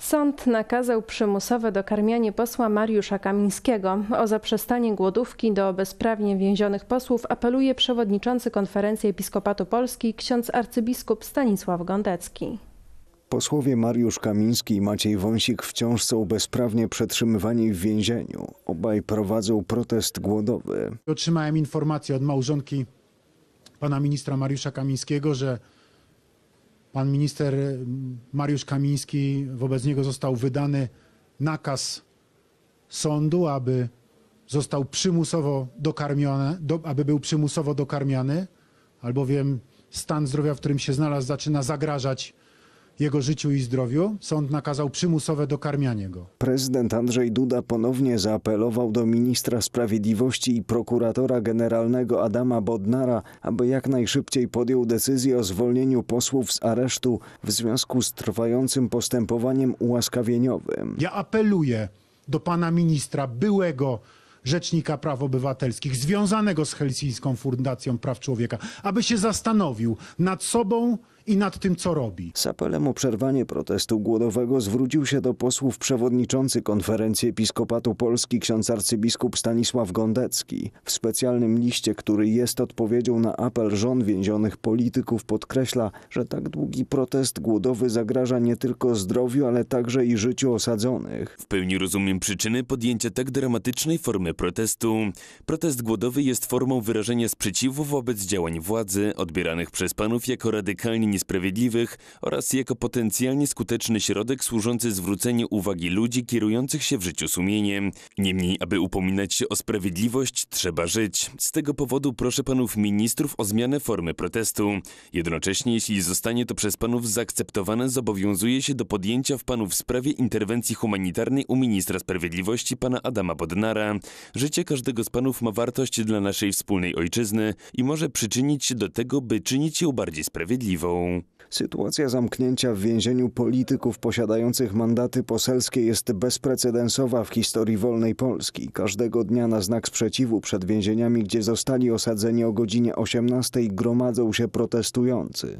Sąd nakazał przymusowe dokarmianie posła Mariusza Kamińskiego. O zaprzestanie głodówki do bezprawnie więzionych posłów apeluje przewodniczący Konferencji Episkopatu Polski ksiądz arcybiskup Stanisław Gądecki. Posłowie Mariusz Kamiński i Maciej Wąsik wciąż są bezprawnie przetrzymywani w więzieniu. Obaj prowadzą protest głodowy. Otrzymałem informację od małżonki pana ministra Mariusza Kamińskiego, że Pan minister y, Mariusz Kamiński, wobec niego został wydany nakaz sądu, aby został przymusowo dokarmiony, do, aby był przymusowo dokarmiany, albowiem stan zdrowia, w którym się znalazł, zaczyna zagrażać jego życiu i zdrowiu, sąd nakazał przymusowe dokarmianie go. Prezydent Andrzej Duda ponownie zaapelował do ministra sprawiedliwości i prokuratora generalnego Adama Bodnara, aby jak najszybciej podjął decyzję o zwolnieniu posłów z aresztu w związku z trwającym postępowaniem ułaskawieniowym. Ja apeluję do pana ministra, byłego Rzecznika Praw Obywatelskich, związanego z Helsińską Fundacją Praw Człowieka, aby się zastanowił nad sobą i nad tym, co robi. Z apelem o przerwanie protestu głodowego zwrócił się do posłów przewodniczący Konferencji Episkopatu Polski ksiądz arcybiskup Stanisław Gondecki. W specjalnym liście, który jest odpowiedzią na apel żon więzionych polityków podkreśla, że tak długi protest głodowy zagraża nie tylko zdrowiu, ale także i życiu osadzonych. W pełni rozumiem przyczyny podjęcia tak dramatycznej formy protestu. Protest głodowy jest formą wyrażenia sprzeciwu wobec działań władzy, odbieranych przez panów jako radykalnie Sprawiedliwych oraz jako potencjalnie skuteczny środek służący zwróceniu uwagi ludzi kierujących się w życiu sumieniem. Niemniej, aby upominać się o sprawiedliwość, trzeba żyć. Z tego powodu proszę panów ministrów o zmianę formy protestu. Jednocześnie, jeśli zostanie to przez panów zaakceptowane, zobowiązuje się do podjęcia w panów sprawie interwencji humanitarnej u ministra sprawiedliwości pana Adama Bodnara. Życie każdego z panów ma wartość dla naszej wspólnej ojczyzny i może przyczynić się do tego, by czynić ją bardziej sprawiedliwą. Sytuacja zamknięcia w więzieniu polityków posiadających mandaty poselskie jest bezprecedensowa w historii wolnej Polski. Każdego dnia na znak sprzeciwu przed więzieniami, gdzie zostali osadzeni o godzinie 18 gromadzą się protestujący.